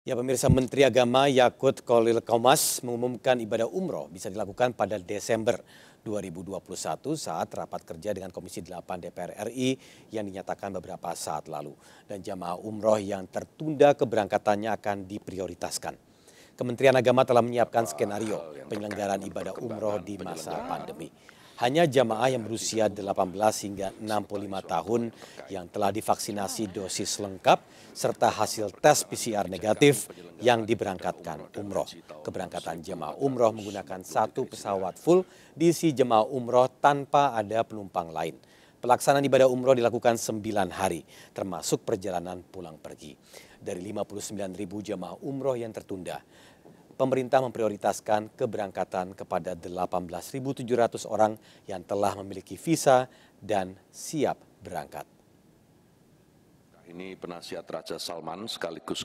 Ya pemirsa Menteri Agama Yakut Kolil Komas mengumumkan ibadah umroh bisa dilakukan pada Desember 2021 saat rapat kerja dengan Komisi 8 DPR RI yang dinyatakan beberapa saat lalu. Dan jamaah umroh yang tertunda keberangkatannya akan diprioritaskan. Kementerian Agama telah menyiapkan skenario penyelenggaraan ibadah umroh di masa pandemi hanya jamaah yang berusia 18 hingga 65 tahun yang telah divaksinasi dosis lengkap serta hasil tes PCR negatif yang diberangkatkan umroh. Keberangkatan jemaah umroh menggunakan satu pesawat full diisi jemaah umroh tanpa ada penumpang lain. Pelaksanaan ibadah umroh dilakukan 9 hari, termasuk perjalanan pulang pergi. Dari 59 ribu jemaah umroh yang tertunda, pemerintah memprioritaskan keberangkatan kepada 18.700 orang yang telah memiliki visa dan siap berangkat. Ini penasihat Raja Salman sekaligus